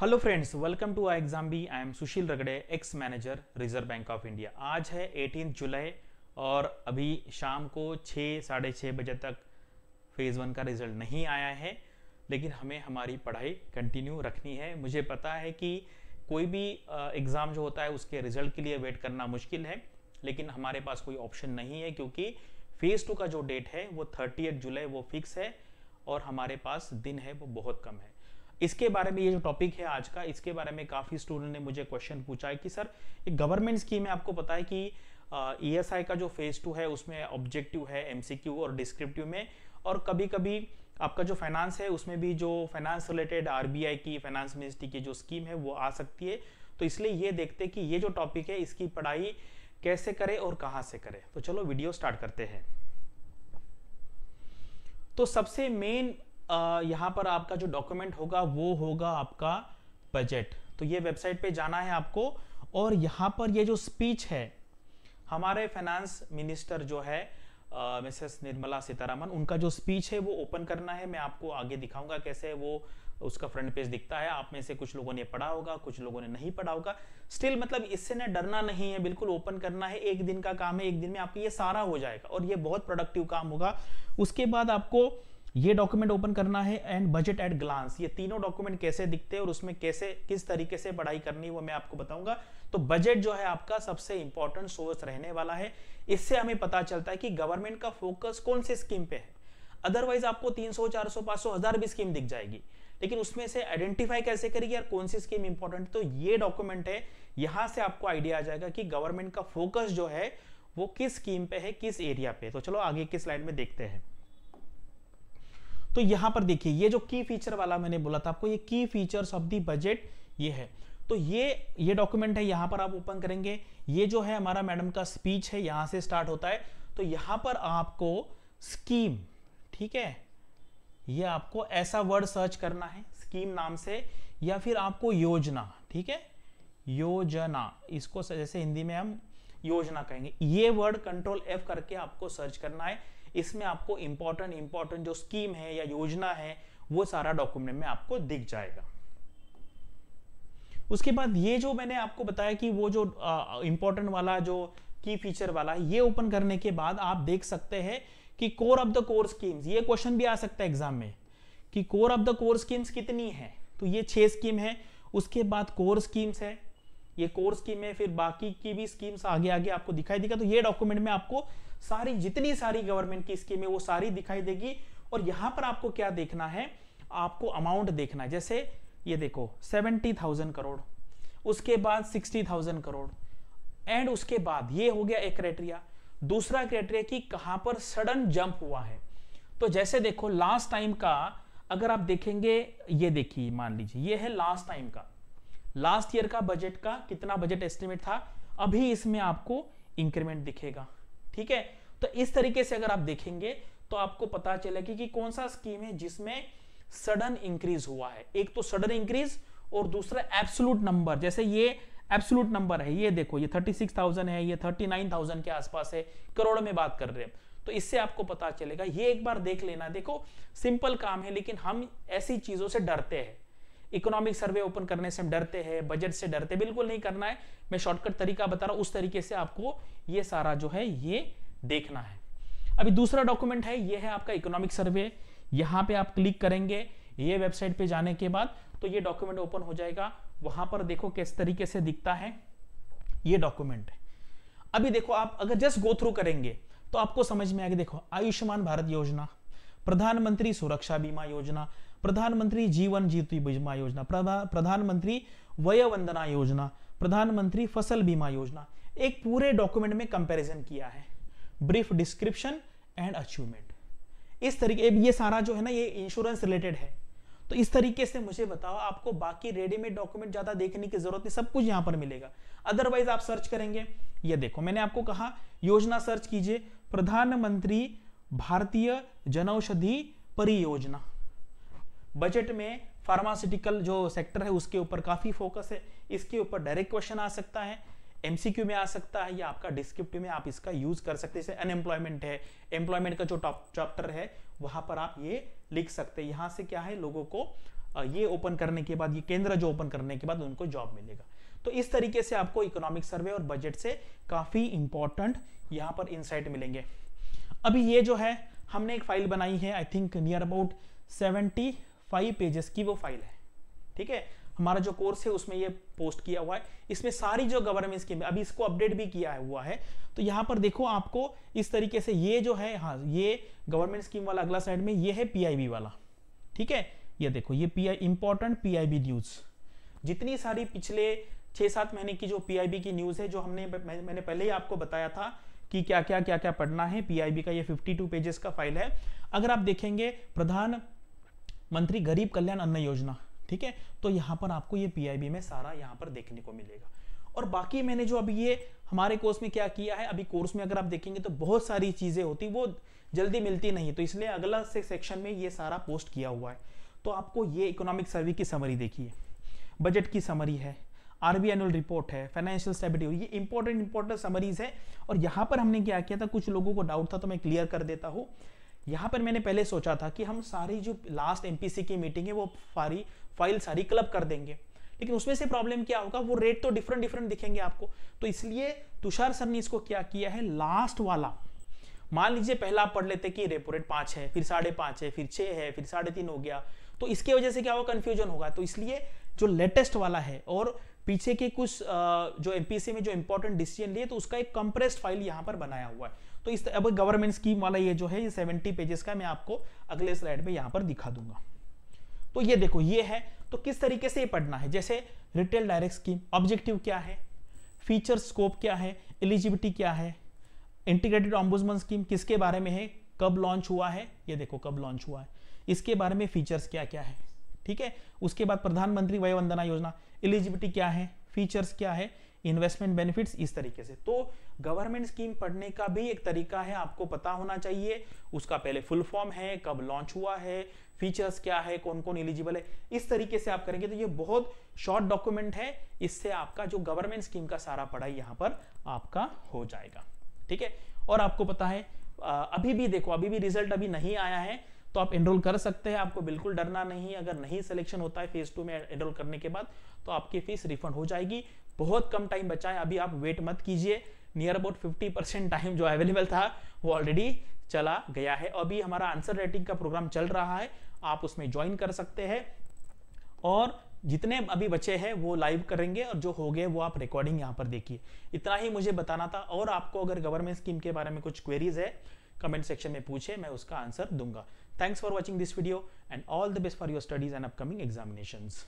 Hello friends welcome to I exam B I am Sushil Ragade ex manager Reserve Bank of India आज है eighteen जुलाई और अभी शाम को छः साढ़े छः बजे तक फेज़ वन का रिजल्ट नहीं आया है लेकिन हमें हमारी पढ़ाई कंटिन्यू रखनी है मुझे पता है कि कोई भी एग्ज़ाम जो होता है उसके रिजल्ट के लिए वेट करना मुश्किल है लेकिन हमारे पास कोई ऑप्शन नहीं है क्योंकि फ़ेज़ टू का जो डेट है वो थर्टी जुलाई वो फिक्स है और हमारे पास दिन है वो बहुत कम है इसके बारे में ये जो टॉपिक है आज का इसके बारे में काफ़ी स्टूडेंट ने मुझे क्वेश्चन पूछा है कि सर एक गवर्नमेंट स्कीम है आपको पता है कि ई एस आई का जो फेज़ टू है उसमें ऑब्जेक्टिव है एमसीक्यू क्यू और डिस्क्रिप्टिव में और कभी कभी आपका जो फाइनेंस है उसमें भी जो finance related R B I की फाइनेंस मिनिस्ट्री की जो स्कीम है वो आ सकती है तो इसलिए ये देखते कि ये जो टॉपिक है इसकी पढ़ाई कैसे करें और कहाँ से करें तो चलो वीडियो स्टार्ट करते हैं तो सबसे मेन यहाँ पर आपका जो डॉक्यूमेंट होगा वो होगा आपका बजट तो ये वेबसाइट पे जाना है आपको और यहाँ पर ये जो स्पीच है हमारे फाइनेंस मिनिस्टर जो है मिसेस निर्मला सीतारामन उनका जो स्पीच है वो ओपन करना है मैं आपको आगे दिखाऊंगा कैसे वो उसका फ्रंट पेज दिखता है आप में से कुछ लोगों ने पढ़ा होगा कुछ लोगों ने नहीं पढ़ा होगा स्टिल मतलब इससे ना डरना नहीं है बिल्कुल ओपन करना है एक दिन का काम है एक दिन में आपको ये सारा हो जाएगा और ये बहुत प्रोडक्टिव काम होगा उसके बाद आपको ये डॉक्यूमेंट ओपन करना है एंड बजट एट ग्लांस ये तीनों डॉक्यूमेंट कैसे दिखते हैं और उसमें कैसे किस तरीके से पढ़ाई करनी है वो मैं आपको बताऊंगा तो बजट जो है आपका सबसे इंपॉर्टेंट सोर्स रहने वाला है इससे हमें पता चलता है कि गवर्नमेंट का फोकस कौन से स्कीम पे है अदरवाइज आपको तीन सौ चार सौ पांच सौ हजार भी स्कीम दिख जाएगी लेकिन उसमें से आइडेंटिफाई कैसे करेगी यार कौन सी स्कीम इंपॉर्टेंट तो ये डॉक्यूमेंट है यहाँ से आपको आइडिया आ जाएगा कि गवर्नमेंट का फोकस जो है वो किस स्कीम पे है किस एरिया पे तो चलो आगे की स्लाइड में देखते हैं तो यहां पर देखिए ये जो की फीचर वाला मैंने बोला था आपको ये की फीचर्स ऑफ दी बजट ये है तो ये ये डॉक्यूमेंट है यहां पर आप ओपन करेंगे ये जो है हमारा मैडम का स्पीच है यहां से स्टार्ट होता है तो यहां पर आपको स्कीम ठीक है ये आपको ऐसा वर्ड सर्च करना है स्कीम नाम से या फिर आपको योजना ठीक है योजना इसको जैसे हिंदी में हम योजना कहेंगे ये वर्ड कंट्रोल एफ करके आपको सर्च करना है इसमें आपको इंपॉर्टेंट इंपॉर्टेंट जो स्कीम है या योजना है वो सारा डॉक्यूमेंट में आपको दिख जाएगा उसके बाद ये जो मैंने आपको बताया कि वो जो इंपॉर्टेंट वाला जो की फीचर वाला है ये ओपन करने के बाद आप देख सकते हैं कि core of the core schemes ये क्वेश्चन भी आ सकता है एग्जाम में कि core of the core schemes कितनी है तो ये छह स्कीम है उसके बाद कोर स्कीम्स है ये कोर स्कीम है फिर बाकी की भी स्कीम्स आगे आगे आपको दिखाई देगा तो ये डॉक्यूमेंट में आपको सारी जितनी सारी गवर्नमेंट की स्कीम है वो सारी दिखाई देगी और यहां पर आपको क्या देखना है आपको अमाउंट देखना है जैसे ये देखो सेवेंटी थाउजेंड करोड़ उसके बाद सिक्सटी थाउजेंड करोड़ एंड उसके बाद ये हो गया एक क्राइटेरिया दूसरा क्राइटेरिया कि कहां पर सडन जंप हुआ है तो जैसे देखो लास्ट टाइम का अगर आप देखेंगे ये देखिए मान लीजिए ये है लास्ट टाइम का लास्ट ईयर का बजट का कितना बजट एस्टिमेट था अभी इसमें आपको इंक्रीमेंट दिखेगा ठीक है तो इस तरीके से अगर आप देखेंगे तो आपको पता चलेगा कि कौन सा स्कीम है जिसमें सडन इंक्रीज हुआ है एक तो सडन इंक्रीज और दूसरा एब्सोलूट नंबर जैसे ये एब्सोलूट नंबर है ये देखो ये 36,000 है ये 39,000 के आसपास है करोड़ में बात कर रहे हैं तो इससे आपको पता चलेगा ये एक बार देख लेना देखो सिंपल काम है लेकिन हम ऐसी चीजों से डरते हैं इकोनॉमिक सर्वे ओपन करने से हम डरते हैं बजट से डरते बिल्कुल नहीं करना है मैं शॉर्टकट तरीका बता रहा हूँ उस तरीके से आपको ये सारा जो है ये देखना है अभी दूसरा डॉक्यूमेंट है ये है आपका इकोनॉमिक सर्वे यहाँ पे आप क्लिक करेंगे ये वेबसाइट पे जाने के बाद तो ये डॉक्यूमेंट ओपन हो जाएगा वहां पर देखो किस तरीके से दिखता है ये डॉक्यूमेंट है अभी देखो आप अगर जस्ट गो थ्रू करेंगे तो आपको समझ में आएगा देखो आयुष्मान भारत योजना प्रधानमंत्री सुरक्षा बीमा योजना प्रधानमंत्री जीवन ज्योति बीमा योजना प्रधानमंत्री वय वंदना योजना प्रधानमंत्री फसल बीमा योजना एक पूरे डॉक्यूमेंट में कंपैरिजन किया है ब्रीफ डिस्क्रिप्शन एंड अचीवमेंट इस तरीके ये सारा जो है ना ये इंश्योरेंस रिलेटेड है तो इस तरीके से मुझे बताओ आपको बाकी रेडीमेड डॉक्यूमेंट ज्यादा देखने की जरूरत नहीं सब कुछ यहां पर मिलेगा अदरवाइज आप सर्च करेंगे ये देखो मैंने आपको कहा योजना सर्च कीजिए प्रधानमंत्री भारतीय जनौषधि परियोजना बजट में फार्मास्यूटिकल जो सेक्टर है उसके ऊपर काफी फोकस है इसके ऊपर डायरेक्ट क्वेश्चन आ सकता है एमसीक्यू में आ सकता है या आपका डिस्क्रिप्टिव में आप इसका यूज कर सकते हैं जैसे अनएम्प्लॉयमेंट है एम्प्लॉयमेंट का जो टॉप चैप्टर है वहां पर आप ये लिख सकते हैं यहां से क्या है लोगों को ये ओपन करने के बाद ये केंद्र जो ओपन करने के बाद उनको जॉब मिलेगा तो इस तरीके से आपको इकोनॉमिक सर्वे और बजट से काफी इंपॉर्टेंट यहाँ पर इंसाइट मिलेंगे अभी ये जो है हमने एक फाइल बनाई है I think near about seventy five pages की वो फाइल है ठीक है हमारा जो कोर्स है उसमें ये पोस्ट किया हुआ है इसमें सारी जो गवर्नमेंट स्कीम अभी इसको अपडेट भी किया हुआ है तो यहाँ पर देखो आपको इस तरीके से ये जो है हाँ ये गवर्नमेंट स्कीम वाला अगला साइड में ये है पीआईबी वाला ठीक है ये देखो ये पी आई इंपॉर्टेंट न्यूज़ जितनी सारी पिछले छह सात महीने की जो पी की न्यूज़ है जो हमने मैं, मैंने पहले ही आपको बताया था कि क्या क्या क्या क्या पढ़ना है पी का ये फिफ्टी पेजेस का फाइल है अगर आप देखेंगे प्रधान मंत्री गरीब कल्याण अन्न योजना ठीक है तो यहाँ पर आपको ये पीआईबी में सारा यहाँ पर देखने को मिलेगा और बाकी मैंने जो अभी ये हमारे कोर्स में क्या किया है अभी कोर्स में अगर आप देखेंगे तो बहुत सारी चीज़ें होती वो जल्दी मिलती नहीं तो इसलिए अगला से सेक्शन में ये सारा पोस्ट किया हुआ है तो आपको ये इकोनॉमिक सर्वे की समरी देखिए बजट की समरी है आरबी एनुअल रिपोर्ट है फाइनेंशियल स्टेबिलिटी ये इंपॉर्टेंट इंपॉर्टेंट समरीज है और यहाँ पर हमने क्या किया था कुछ लोगों को डाउट था तो मैं क्लियर कर देता हूँ यहाँ पर मैंने पहले सोचा था कि हम सारी जो लास्ट एम की मीटिंग है वो सारी फाइल सारी क्लब कर देंगे लेकिन उसमें से प्रॉब्लम क्या होगा वो रेट तो डिफरेंट डिफरेंट दिखेंगे आपको तो इसलिए तुषार सर ने इसको क्या किया है लास्ट वाला मान लीजिए पहला आप पढ़ लेते कि रेपो रेट पांच है फिर साढ़े पांच है फिर छः है फिर साढ़े तीन हो गया तो इसके वजह से क्या होगा कंफ्यूजन होगा तो इसलिए जो लेटेस्ट वाला है और पीछे के कुछ जो एमपीसी में जो इंपॉर्टेंट डिसीजन लिए तो उसका एक कंप्रेस्ड फाइल यहाँ पर बनाया हुआ है तो इस अब गवर्नमेंट स्कीम वाला ये जो है ये सेवेंटी पेजेस का मैं आपको अगले स्लाइड में यहाँ पर दिखा दूंगा तो ये देखो ये है तो किस तरीके से ये पढ़ना है जैसे रिटेल डायरेक्ट स्कीम ऑब्जेक्टिव क्या है फीचर स्कोप क्या है एलिजिबिलिटी क्या है इंटीग्रेटेड ऑम्बुजमन स्कीम किसके बारे में है कब लॉन्च हुआ है ये देखो कब लॉन्च हुआ है इसके बारे में फीचर्स क्या क्या है ठीक है उसके बाद प्रधानमंत्री वय वंदना योजना एलिजिबिलिटी क्या है फीचर्स क्या है इन्वेस्टमेंट बेनिफिट्स इस तरीके से तो गवर्नमेंट स्कीम पढ़ने का भी एक तरीका है आपको पता होना चाहिए उसका पहले फुल फॉर्म है कब लॉन्च हुआ है फीचर्स क्या है कौन कौन एलिजिबल है इस तरीके से आप करेंगे तो ये बहुत शॉर्ट डॉक्यूमेंट है इससे आपका जो गवर्नमेंट स्कीम का सारा पढ़ाई यहाँ पर आपका हो जाएगा ठीक है और आपको पता है अभी भी देखो अभी भी रिजल्ट अभी नहीं आया है तो आप एनरोल कर सकते हैं आपको बिल्कुल डरना नहीं अगर नहीं सिलेक्शन होता है फेज टू में एनरोल करने के बाद तो आपकी फीस रिफंड हो जाएगी बहुत कम टाइम बचा है अभी आप वेट मत कीजिए near about fifty percent time जो अवेलेबल था वो ऑलरेडी चला गया है अभी हमारा आंसर राइटिंग का प्रोग्राम चल रहा है आप उसमें ज्वाइन कर सकते हैं और जितने अभी बचे हैं वो लाइव करेंगे और जो हो गए वो आप रिकॉर्डिंग यहाँ पर देखिए इतना ही मुझे बताना था और आपको अगर गवर्नमेंट स्कीम के बारे में कुछ क्वेरीज है कमेंट सेक्शन में पूछे मैं उसका आंसर दूंगा Thanks for watching this video and all the best for your studies and upcoming examinations.